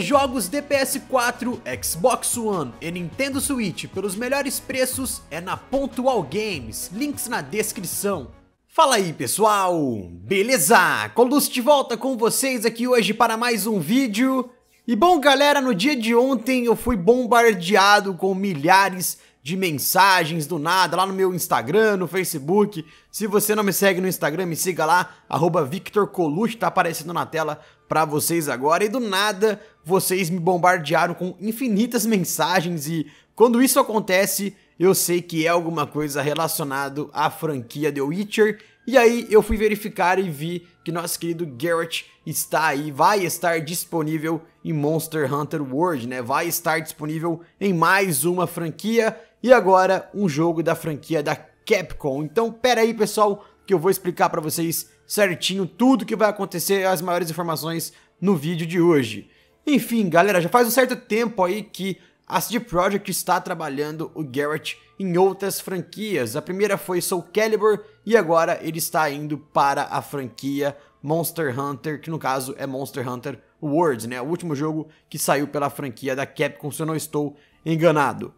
jogos de PS4, Xbox One e Nintendo Switch pelos melhores preços é na Pontual Games, links na descrição. Fala aí pessoal, beleza? Colus de volta com vocês aqui hoje para mais um vídeo. E bom galera, no dia de ontem eu fui bombardeado com milhares de de mensagens do nada lá no meu Instagram, no Facebook. Se você não me segue no Instagram, me siga lá, arroba Victor Colucci, tá aparecendo na tela para vocês agora. E do nada, vocês me bombardearam com infinitas mensagens e quando isso acontece, eu sei que é alguma coisa relacionado à franquia The Witcher. E aí eu fui verificar e vi que nosso querido Garrett está aí, vai estar disponível em Monster Hunter World, né? Vai estar disponível em mais uma franquia e agora um jogo da franquia da Capcom. Então, pera aí, pessoal, que eu vou explicar para vocês certinho tudo que vai acontecer, as maiores informações no vídeo de hoje. Enfim, galera, já faz um certo tempo aí que a CD Projekt está trabalhando o Garrett em outras franquias. A primeira foi Soul Calibur e agora ele está indo para a franquia Monster Hunter, que no caso é Monster Hunter World, né? O último jogo que saiu pela franquia da Capcom, se eu não estou enganado.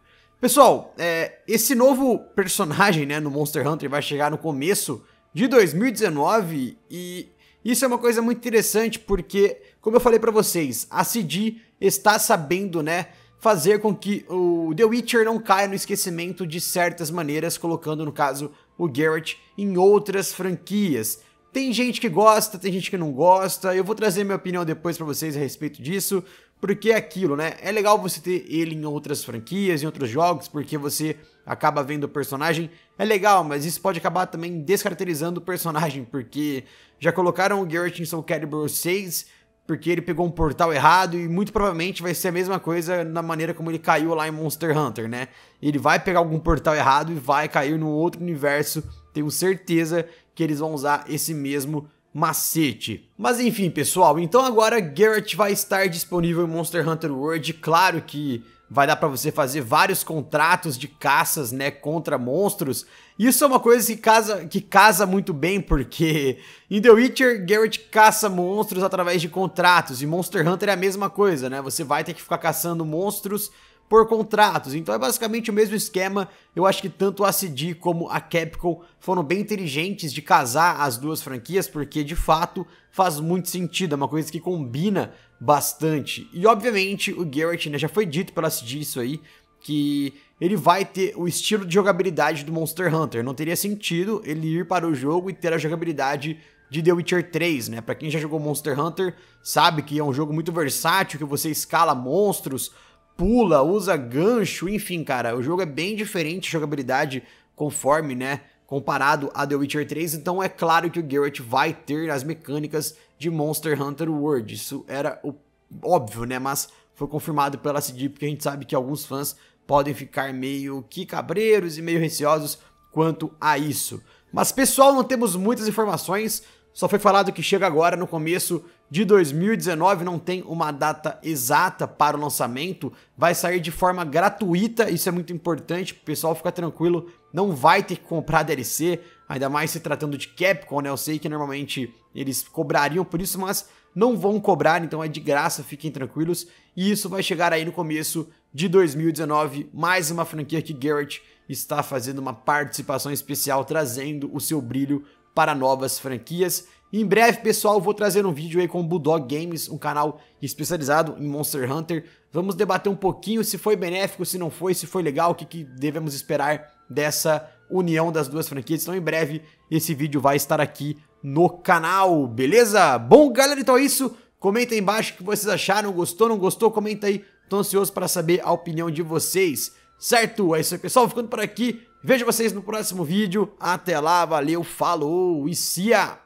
Pessoal, é, esse novo personagem né, no Monster Hunter vai chegar no começo de 2019 e isso é uma coisa muito interessante porque, como eu falei para vocês, a CD está sabendo, né, fazer com que o The Witcher não caia no esquecimento de certas maneiras, colocando no caso o Garrett em outras franquias. Tem gente que gosta, tem gente que não gosta. Eu vou trazer minha opinião depois para vocês a respeito disso porque é aquilo, né? É legal você ter ele em outras franquias, em outros jogos, porque você acaba vendo o personagem. É legal, mas isso pode acabar também descaracterizando o personagem, porque já colocaram o Geralt em Soul Calibur 6 porque ele pegou um portal errado e muito provavelmente vai ser a mesma coisa na maneira como ele caiu lá em Monster Hunter, né? Ele vai pegar algum portal errado e vai cair no outro universo. Tenho certeza que eles vão usar esse mesmo macete. Mas enfim, pessoal, então agora Garrett vai estar disponível em Monster Hunter World, claro que vai dar para você fazer vários contratos de caças, né, contra monstros. Isso é uma coisa que casa, que casa muito bem, porque em The Witcher, Garrett caça monstros através de contratos, e Monster Hunter é a mesma coisa, né, você vai ter que ficar caçando monstros por contratos. Então é basicamente o mesmo esquema. Eu acho que tanto a CD como a Capcom foram bem inteligentes de casar as duas franquias, porque de fato faz muito sentido, é uma coisa que combina bastante. E obviamente o Garrett, né, já foi dito pela CD isso aí, que ele vai ter o estilo de jogabilidade do Monster Hunter. Não teria sentido ele ir para o jogo e ter a jogabilidade de The Witcher 3, né? Para quem já jogou Monster Hunter, sabe que é um jogo muito versátil, que você escala monstros, pula, usa gancho, enfim, cara, o jogo é bem diferente, jogabilidade conforme, né, comparado a The Witcher 3, então é claro que o Geralt vai ter as mecânicas de Monster Hunter World, isso era o óbvio, né, mas foi confirmado pela CD, porque a gente sabe que alguns fãs podem ficar meio que cabreiros e meio receosos quanto a isso. Mas pessoal, não temos muitas informações, só foi falado que chega agora no começo de 2019, não tem uma data exata para o lançamento, vai sair de forma gratuita, isso é muito importante, pessoal fica tranquilo, não vai ter que comprar DLC, ainda mais se tratando de Capcom, né? Eu sei que normalmente eles cobrariam por isso, mas não vão cobrar, então é de graça, fiquem tranquilos. E isso vai chegar aí no começo de 2019, mais uma franquia que Garrett está fazendo uma participação especial trazendo o seu brilho para novas franquias. Em breve, pessoal, vou trazer um vídeo aí com o Bulldog Games, um canal especializado em Monster Hunter. Vamos debater um pouquinho se foi benéfico, se não foi, se foi legal, o que, que devemos esperar dessa união das duas franquias. Então, em breve, esse vídeo vai estar aqui no canal, beleza? Bom, galera, então é isso. Comenta aí embaixo o que vocês acharam, gostou, não gostou, comenta aí. Tô ansioso para saber a opinião de vocês certo? É isso aí, pessoal. Ficando por aqui. Vejo vocês no próximo vídeo. Até lá, valeu, falou e a...